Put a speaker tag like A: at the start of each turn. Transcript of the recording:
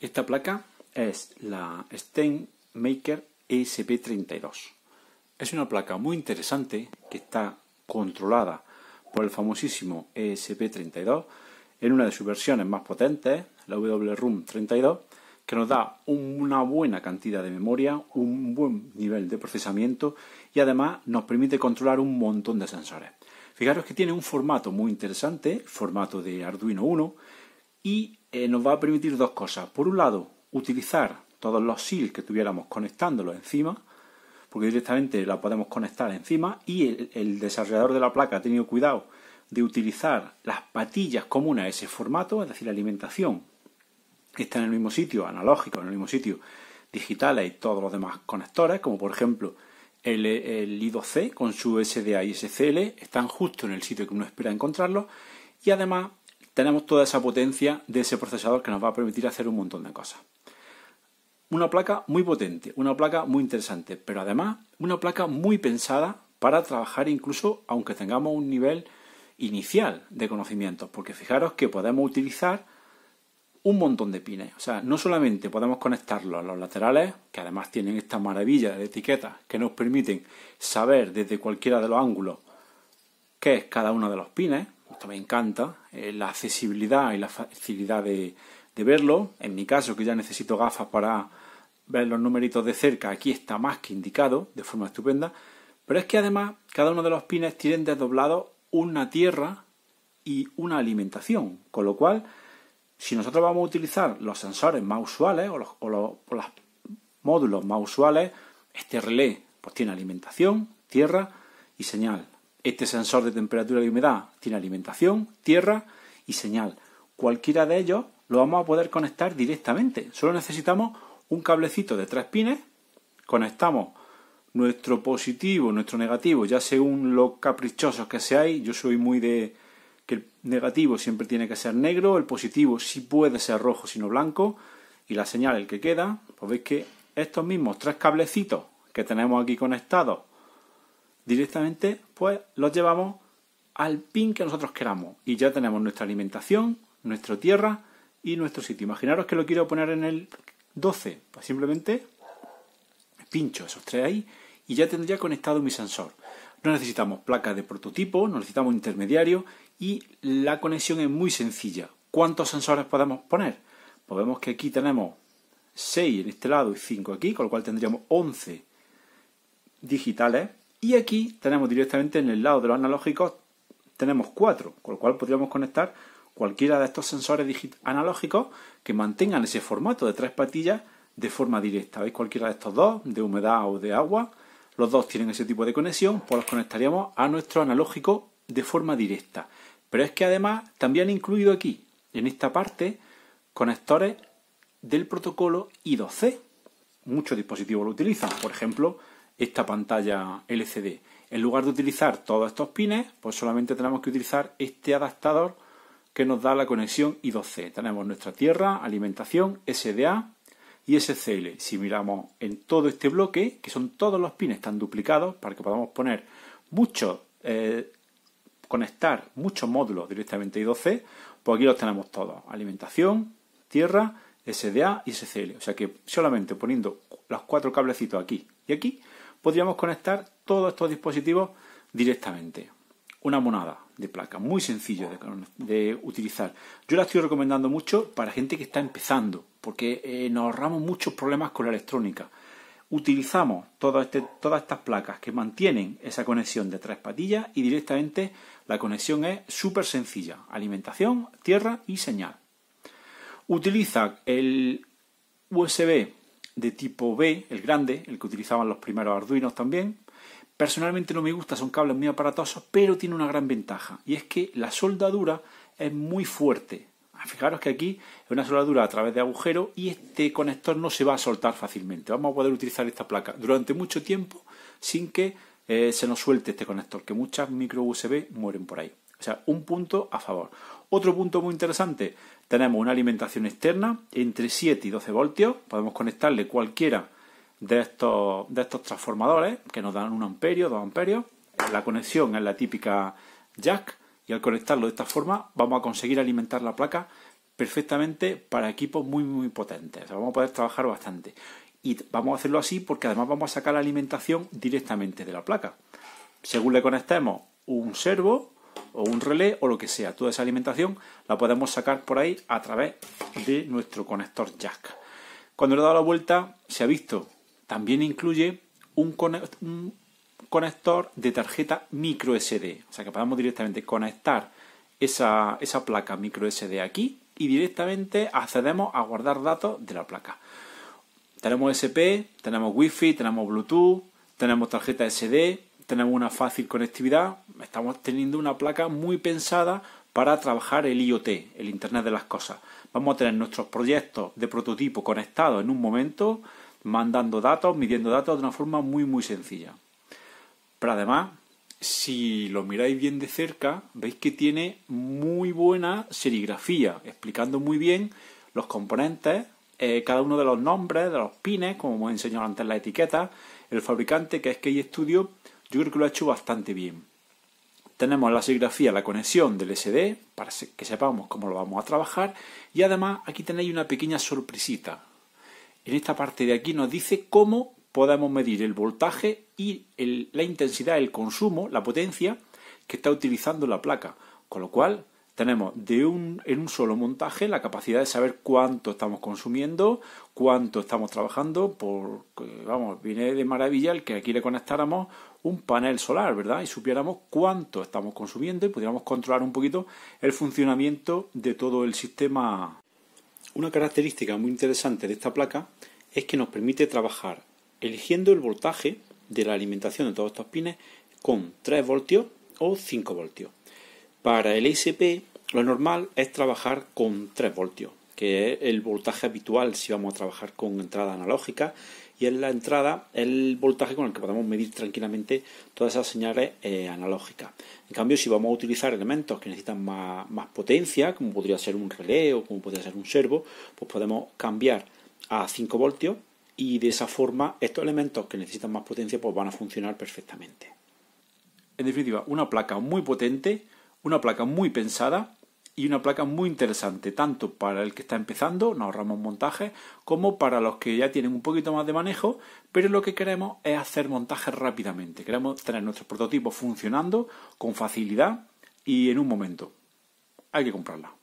A: Esta placa es la Maker ESP32. Es una placa muy interesante que está controlada por el famosísimo ESP32 en una de sus versiones más potentes, la WROM 32, que nos da una buena cantidad de memoria, un buen nivel de procesamiento y además nos permite controlar un montón de sensores. Fijaros que tiene un formato muy interesante, formato de Arduino 1, y eh, nos va a permitir dos cosas. Por un lado, utilizar todos los SIL que tuviéramos conectándolos encima, porque directamente la podemos conectar encima y el, desarrollador de la placa ha tenido cuidado de utilizar las patillas comunes a ese formato, es decir, la alimentación está en el mismo sitio, analógico, en el mismo sitio, digital y todos los demás conectores, como por ejemplo el, el I2C con su SDA y SCL, están justo en el sitio que uno espera encontrarlos y además tenemos toda esa potencia de ese procesador que nos va a permitir hacer un montón de cosas. Una placa muy potente, una placa muy interesante, pero además una placa muy pensada para trabajar incluso aunque tengamos un nivel inicial de conocimientos, porque fijaros que podemos utilizar un montón de pines. O sea, no solamente podemos conectarlos a los laterales, que además tienen esta maravilla de etiquetas que nos permiten saber desde cualquiera de los ángulos qué es cada uno de los pines, esto me encanta, eh, la accesibilidad y la facilidad de, verlo. En mi caso, que ya necesito gafas para ver los numeritos de cerca, aquí está más que indicado, de forma estupenda. Pero es que además cada uno de los pines tienen desdoblado una tierra y una alimentación, con lo cual si nosotros vamos a utilizar los sensores más usuales o los, o los módulos más usuales, este relé pues tiene alimentación, tierra y señal. Este sensor de temperatura y humedad tiene alimentación, tierra y señal. Cualquiera de ellos lo vamos a poder conectar directamente. Solo necesitamos un cablecito de tres pines. Conectamos nuestro positivo, nuestro negativo, ya según lo caprichosos que seáis. Yo soy muy de que el negativo siempre tiene que ser negro, el positivo sí puede ser rojo, sino blanco, y la señal, el que queda, pues veis que estos mismos tres cablecitos que tenemos aquí conectados directamente pues los llevamos al pin que nosotros queramos y ya tenemos nuestra alimentación, nuestra tierra y nuestro sitio. Imaginaros que lo quiero poner en el 12, pues simplemente pincho esos tres ahí y ya tendría conectado mi sensor. No necesitamos placas de prototipo, no necesitamos intermediario y la conexión es muy sencilla. ¿Cuántos sensores podemos poner? Pues vemos que aquí tenemos 6 en este lado y 5 aquí, con lo cual tendríamos 11 digitales y aquí tenemos directamente en el lado de los analógicos, tenemos cuatro, con lo cual podríamos conectar cualquiera de estos sensores analógicos que mantengan ese formato de tres patillas de forma directa. ¿Veis? Cualquiera de estos dos, de humedad o de agua, los dos tienen ese tipo de conexión, pues los conectaríamos a nuestro analógico de forma directa. Pero es que además también incluido aquí, en esta parte, conectores del protocolo I2C. Muchos dispositivos lo utilizan, por ejemplo, esta pantalla LCD. En lugar de utilizar todos estos pines, pues solamente tenemos que utilizar este adaptador que nos da la conexión I2C. Tenemos nuestra tierra, alimentación, SDA y SCL. Si miramos en todo este bloque, que son todos los pines están duplicados para que podamos poner muchos, eh, conectar muchos módulos directamente I2C, pues aquí los tenemos todos. Alimentación, tierra, SDA y SCL. O sea que solamente poniendo los cuatro cablecitos aquí y aquí, podríamos conectar todos estos dispositivos directamente. Una monada de placa, muy sencillo de, utilizar. Yo la estoy recomendando mucho para gente que está empezando, porque eh, nos ahorramos muchos problemas con la electrónica. Utilizamos este, todas estas placas que mantienen esa conexión de tres patillas y directamente la conexión es súper sencilla. Alimentación, tierra y señal. Utiliza el USB de tipo B, el grande, el que utilizaban los primeros arduinos también. Personalmente no me gusta, son cables muy aparatosos, pero tiene una gran ventaja y es que la soldadura es muy fuerte. Fijaros que aquí es una soldadura a través de agujero y este conector no se va a soltar fácilmente. Vamos a poder utilizar esta placa durante mucho tiempo sin que eh, se nos suelte este conector, que muchas micro USB mueren por ahí. O sea, un punto a favor. Otro punto muy interesante, tenemos una alimentación externa entre 7 y 12 voltios. Podemos conectarle cualquiera de estos, de estos transformadores que nos dan 1 amperio, 2 amperios. La conexión es la típica jack y al conectarlo de esta forma vamos a conseguir alimentar la placa perfectamente para equipos muy muy potentes. vamos a poder trabajar bastante. Y vamos a hacerlo así porque además vamos a sacar la alimentación directamente de la placa. Según le conectemos un servo, o un relé o lo que sea. Toda esa alimentación la podemos sacar por ahí a través de nuestro conector jack. Cuando le he dado la vuelta, se ha visto, también incluye un, conector de tarjeta micro SD. O sea que podemos directamente conectar esa, esa placa micro SD aquí y directamente accedemos a guardar datos de la placa. Tenemos SP, tenemos Wi-Fi, tenemos Bluetooth, tenemos tarjeta SD, tenemos una fácil conectividad, estamos teniendo una placa muy pensada para trabajar el IoT, el Internet de las Cosas. Vamos a tener nuestros proyectos de prototipo conectados en un momento, mandando datos, midiendo datos de una forma muy muy sencilla. Pero además, si lo miráis bien de cerca, veis que tiene muy buena serigrafía, explicando muy bien los componentes, eh, cada uno de los nombres, de los pines, como hemos enseñado antes la etiqueta, el fabricante que es Key Studio yo creo que lo ha hecho bastante bien. Tenemos la serigrafía, la conexión del SD, para que sepamos cómo lo vamos a trabajar. Y además aquí tenéis una pequeña sorpresita. En esta parte de aquí nos dice cómo podemos medir el voltaje y la intensidad, el consumo, la potencia que está utilizando la placa. Con lo cual tenemos en un solo montaje la capacidad de saber cuánto estamos consumiendo, cuánto estamos trabajando, porque vamos, viene de maravilla el que aquí le conectáramos un panel solar, ¿verdad? Y supiéramos cuánto estamos consumiendo y pudiéramos controlar un poquito el funcionamiento de todo el sistema. Una característica muy interesante de esta placa es que nos permite trabajar eligiendo el voltaje de la alimentación de todos estos pines con 3 voltios o 5 voltios. Para el ICP lo normal es trabajar con 3 voltios, que es el voltaje habitual si vamos a trabajar con entrada analógica y en la entrada el voltaje con el que podemos medir tranquilamente todas esas señales eh, analógicas. En cambio, si vamos a utilizar elementos que necesitan más, potencia, como podría ser un relé o como podría ser un servo, pues podemos cambiar a 5 voltios y de esa forma estos elementos que necesitan más potencia pues van a funcionar perfectamente. En definitiva, una placa muy potente una placa muy pensada y una placa muy interesante, tanto para el que está empezando, nos ahorramos montaje, como para los que ya tienen un poquito más de manejo, pero lo que queremos es hacer montajes rápidamente. Queremos tener nuestro prototipo funcionando con facilidad y en un momento. Hay que comprarla.